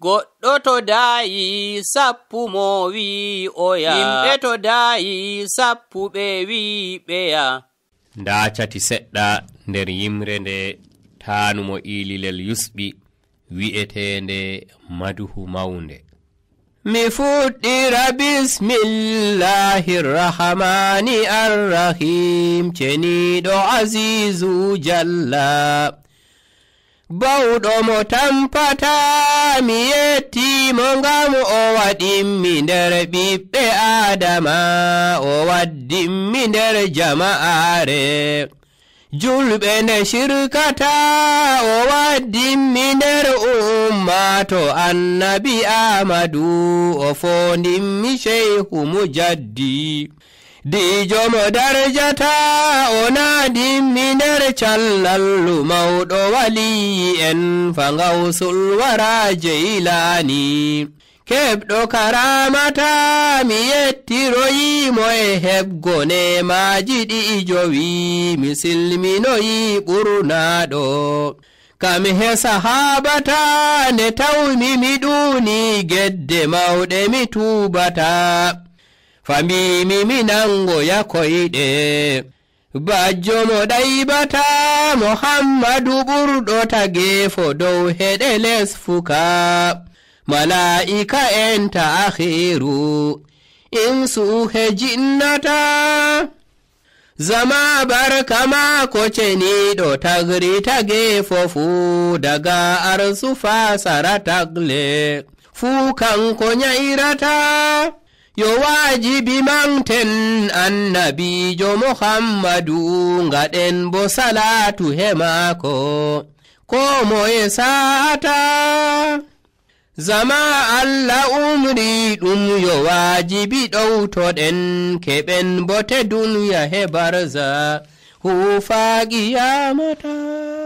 goɗɗo to daayi sappu mo wii oya yimɓe to daayi sappu ɓe wii ɓeya nda cati seɗɗa nder yimre nde taanumo iililel yusɓi wi'eteende maduhu mawnde mi fuɗɗira bismillahi rrahmani arrahim ceniiɗo azizu jalla tampata mi yettimo ngam o waɗimmi nder ɓiɓɓe adama o waddimmi nder jama'aare julɓe nde shirkata o waddimmi nder to annabi amadu o fondimmi shehu mujaddi dijomo darjata ona dimmi nder callallu mawɗo wali en fangawsul wara jeilani keɓɗo karamata mi yettiroyimo e heɓgo nemaji ɗijowi mi silminoyi ɓurnaɗo kam he sahabata nde tawmi miɗuni gedde mawɗe mi tubata fami mimi nango ya yako dai ba ta. muhammadu ta gefo dow heɗe les fuka mala'ika en ta'akhiru he jinnata zama barka ni do tagri ta gefo fu daga arsu fasara tagle fuu kanko nyairata yo waajibi manten annabiijo muhammadu ngaɗen bo salaatu hemaako ko moye saata zama allah umri ɗum yo waajibi ɗowtoɗen keɓen bote duniya he barza huufaagiyamata